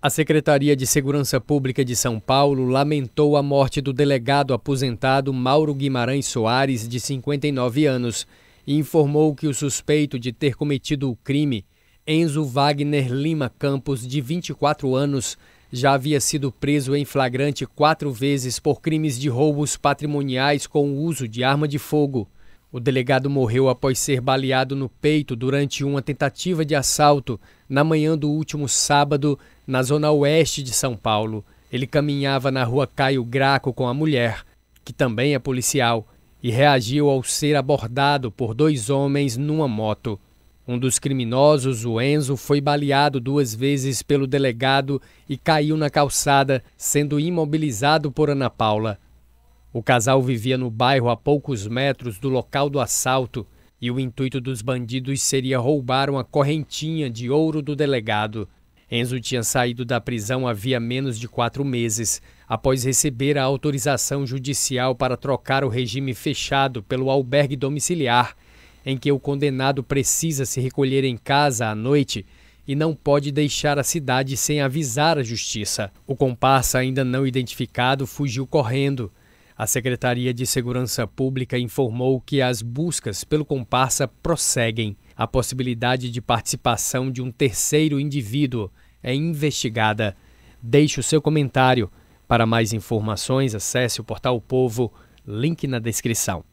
A Secretaria de Segurança Pública de São Paulo lamentou a morte do delegado aposentado Mauro Guimarães Soares, de 59 anos, e informou que o suspeito de ter cometido o crime, Enzo Wagner Lima Campos, de 24 anos, já havia sido preso em flagrante quatro vezes por crimes de roubos patrimoniais com o uso de arma de fogo. O delegado morreu após ser baleado no peito durante uma tentativa de assalto na manhã do último sábado, na zona oeste de São Paulo. Ele caminhava na rua Caio Graco com a mulher, que também é policial, e reagiu ao ser abordado por dois homens numa moto. Um dos criminosos, o Enzo, foi baleado duas vezes pelo delegado e caiu na calçada, sendo imobilizado por Ana Paula. O casal vivia no bairro a poucos metros do local do assalto e o intuito dos bandidos seria roubar uma correntinha de ouro do delegado. Enzo tinha saído da prisão havia menos de quatro meses, após receber a autorização judicial para trocar o regime fechado pelo albergue domiciliar, em que o condenado precisa se recolher em casa à noite e não pode deixar a cidade sem avisar a justiça. O comparsa, ainda não identificado, fugiu correndo a Secretaria de Segurança Pública informou que as buscas pelo comparsa prosseguem. A possibilidade de participação de um terceiro indivíduo é investigada. Deixe o seu comentário. Para mais informações, acesse o portal Povo, link na descrição.